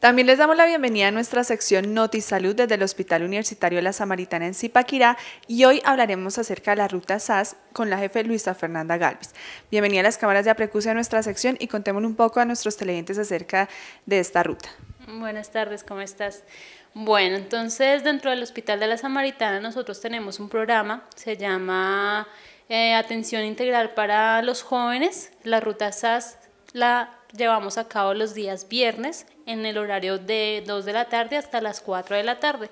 También les damos la bienvenida a nuestra sección NotiSalud desde el Hospital Universitario la Samaritana en Zipaquirá y hoy hablaremos acerca de la ruta SAS con la jefe Luisa Fernanda Gálvez. Bienvenida a las cámaras de Aprecus a nuestra sección y contemos un poco a nuestros televidentes acerca de esta ruta. Buenas tardes, ¿cómo estás? Bueno, entonces dentro del Hospital de la Samaritana nosotros tenemos un programa, se llama eh, Atención Integral para los Jóvenes, la ruta SAS la llevamos a cabo los días viernes en el horario de 2 de la tarde hasta las 4 de la tarde.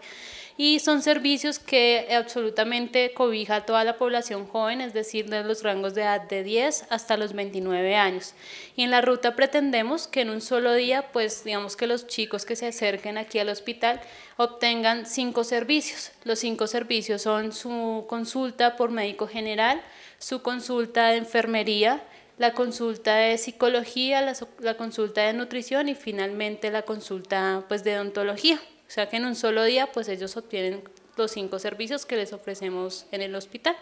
Y son servicios que absolutamente cobija a toda la población joven, es decir, de los rangos de edad de 10 hasta los 29 años. Y en la ruta pretendemos que en un solo día, pues digamos que los chicos que se acerquen aquí al hospital obtengan cinco servicios. Los cinco servicios son su consulta por médico general, su consulta de enfermería, la consulta de psicología, la, consulta de nutrición y finalmente la consulta pues de odontología. O sea que en un solo día pues ellos obtienen los cinco servicios que les ofrecemos en el hospital.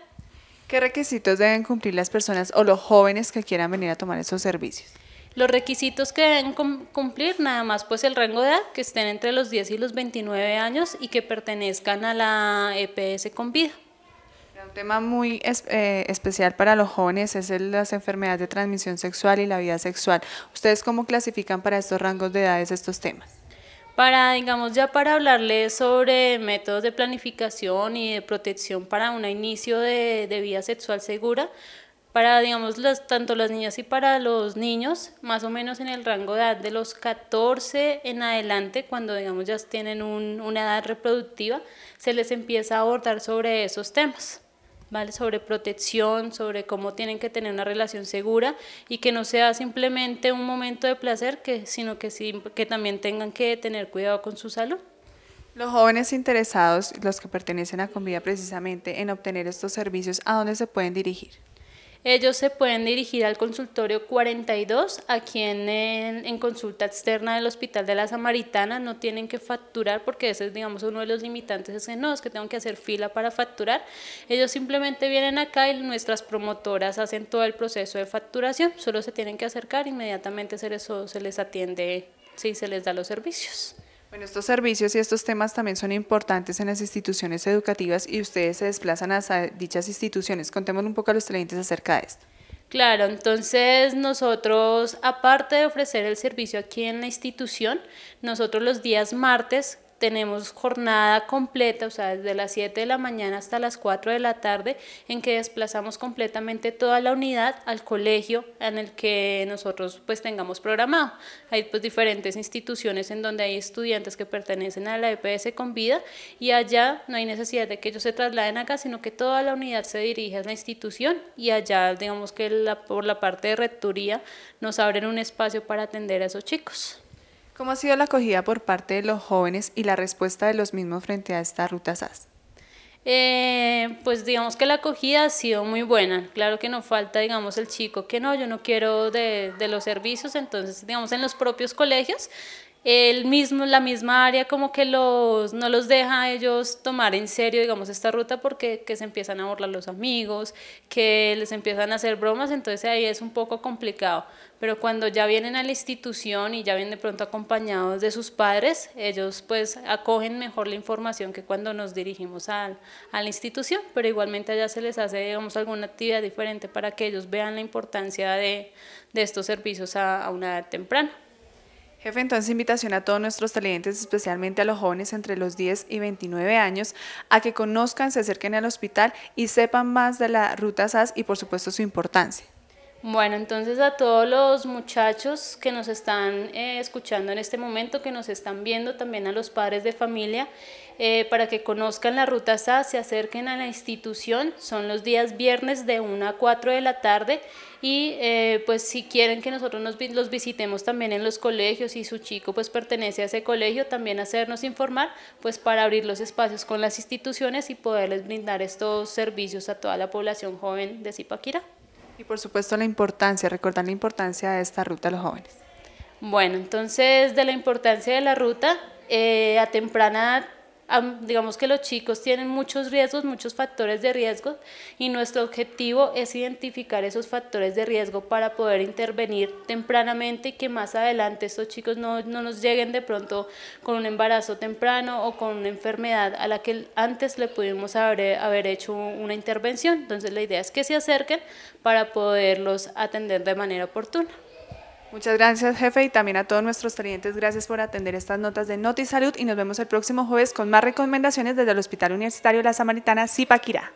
¿Qué requisitos deben cumplir las personas o los jóvenes que quieran venir a tomar esos servicios? Los requisitos que deben cumplir nada más pues el rango de edad, que estén entre los 10 y los 29 años y que pertenezcan a la EPS con vida. Un tema muy eh, especial para los jóvenes es las enfermedades de transmisión sexual y la vida sexual. ¿Ustedes cómo clasifican para estos rangos de edades estos temas? Para, digamos, ya para hablarles sobre métodos de planificación y de protección para un inicio de, vida sexual segura, para, digamos, las, tanto las niñas y para los niños, más o menos en el rango de edad de los 14 en adelante, cuando, digamos, ya tienen un, una edad reproductiva, se les empieza a abordar sobre esos temas sobre protección, sobre cómo tienen que tener una relación segura y que no sea simplemente un momento de placer, sino que, que también tengan que tener cuidado con su salud. Los jóvenes interesados, los que pertenecen a Convida precisamente en obtener estos servicios, ¿a dónde se pueden dirigir? Ellos se pueden dirigir al consultorio 42, a en, en, consulta externa del Hospital de la Samaritana. No tienen que facturar porque ese es, digamos, uno de los limitantes, es que no, es que tengo que hacer fila para facturar. Ellos simplemente vienen acá y nuestras promotoras hacen todo el proceso de facturación, solo se tienen que acercar, inmediatamente se les, se les atiende, si se les da los servicios. Bueno, estos servicios y estos temas también son importantes en las instituciones educativas y ustedes se desplazan a dichas instituciones. Contémosle un poco a los clientes acerca de esto. Claro, entonces nosotros, aparte de ofrecer el servicio aquí en la institución, nosotros los días martes tenemos jornada completa, o sea, desde las 7 de la mañana hasta las 4 de la tarde, en que desplazamos completamente toda la unidad al colegio en el que nosotros pues tengamos programado. Hay pues, diferentes instituciones en donde hay estudiantes que pertenecen a la EPS con vida y allá no hay necesidad de que ellos se trasladen acá, sino que toda la unidad se dirige a la institución y allá digamos que por la parte de rectoría nos abren un espacio para atender a esos chicos. ¿Cómo ha sido la acogida por parte de los jóvenes y la respuesta de los mismos frente a esta ruta SAS? Eh, pues digamos que la acogida ha sido muy buena. Claro que no falta, digamos, el chico que no, yo no quiero de, de los servicios. Entonces, digamos, en los propios colegios el mismo, la misma área como que los, no los deja ellos tomar en serio, digamos, esta ruta porque que se empiezan a burlar los amigos, que les empiezan a hacer bromas, entonces ahí es un poco complicado. Pero cuando ya vienen a la institución y ya vienen de pronto acompañados de sus padres, ellos pues acogen mejor la información que cuando nos dirigimos a, la institución, pero igualmente allá se les hace, digamos, alguna actividad diferente para que ellos vean la importancia de, estos servicios a una edad temprana. Jefe, entonces invitación a todos nuestros televidentes, especialmente a los jóvenes entre los 10 y 29 años, a que conozcan, se acerquen al hospital y sepan más de la ruta SAS y por supuesto su importancia. Bueno, entonces a todos los muchachos que nos están eh, escuchando en este momento, que nos están viendo, también a los padres de familia, eh, para que conozcan la ruta SA, se acerquen a la institución, son los días viernes de 1 a 4 de la tarde y eh, pues si quieren que nosotros nos, los visitemos también en los colegios y su chico pues pertenece a ese colegio, también hacernos informar pues para abrir los espacios con las instituciones y poderles brindar estos servicios a toda la población joven de Zipaquirá. Y por supuesto la importancia, recordar la importancia de esta ruta a los jóvenes. Bueno, entonces de la importancia de la ruta, eh, a temprana digamos que los chicos tienen muchos riesgos, muchos factores de riesgo y nuestro objetivo es identificar esos factores de riesgo para poder intervenir tempranamente y que más adelante esos chicos no, nos lleguen de pronto con un embarazo temprano o con una enfermedad a la que antes le pudimos haber hecho una intervención. Entonces la idea es que se acerquen para poderlos atender de manera oportuna. Muchas gracias, jefe, y también a todos nuestros clientes. Gracias por atender estas notas de NotiSalud Salud y nos vemos el próximo jueves con más recomendaciones desde el Hospital Universitario la Samaritana, Zipaquirá.